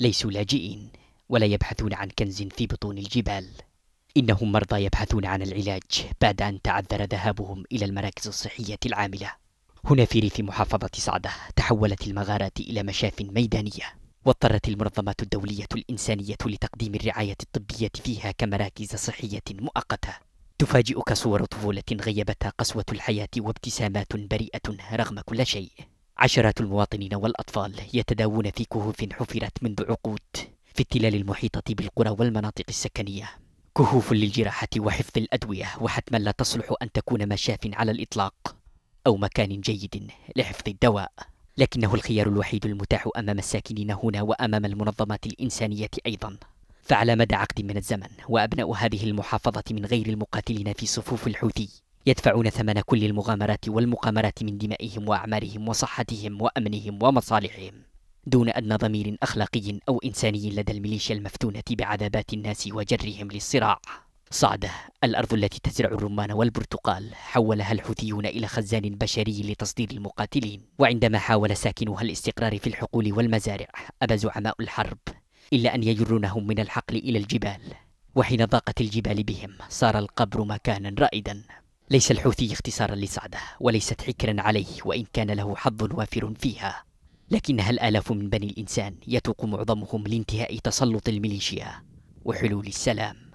ليسوا لاجئين ولا يبحثون عن كنز في بطون الجبال إنهم مرضى يبحثون عن العلاج بعد أن تعذر ذهابهم إلى المراكز الصحية العاملة هنا في ريف محافظة صعدة تحولت المغارات إلى مشاف ميدانية واضطرت المنظمات الدولية الإنسانية لتقديم الرعاية الطبية فيها كمراكز صحية مؤقتة تفاجئك صور طفولة غيبتها قسوة الحياة وابتسامات بريئة رغم كل شيء عشرات المواطنين والأطفال يتداوون في كهوف حفرت منذ عقود في التلال المحيطة بالقرى والمناطق السكنية كهوف للجراحة وحفظ الأدوية وحتما لا تصلح أن تكون مشاف على الإطلاق أو مكان جيد لحفظ الدواء لكنه الخيار الوحيد المتاح أمام الساكنين هنا وأمام المنظمات الإنسانية أيضا فعلى مدى عقد من الزمن وأبناء هذه المحافظة من غير المقاتلين في صفوف الحوثي يدفعون ثمن كل المغامرات والمقامرات من دمائهم وأعمارهم وصحتهم وأمنهم ومصالحهم دون أدنى ضمير أخلاقي أو إنساني لدى الميليشيا المفتونة بعذابات الناس وجرهم للصراع صعدة الأرض التي تزرع الرمان والبرتقال حولها الحوثيون إلى خزان بشري لتصدير المقاتلين وعندما حاول ساكنها الاستقرار في الحقول والمزارع أبى زعماء الحرب إلا أن يجرونهم من الحقل إلى الجبال وحين ضاقت الجبال بهم صار القبر مكانا رائدا ليس الحوثي اختصارا لسعده وليست حكرا عليه وإن كان له حظ وافر فيها لكنها الآلاف من بني الإنسان يتوق معظمهم لانتهاء تسلط الميليشيا وحلول السلام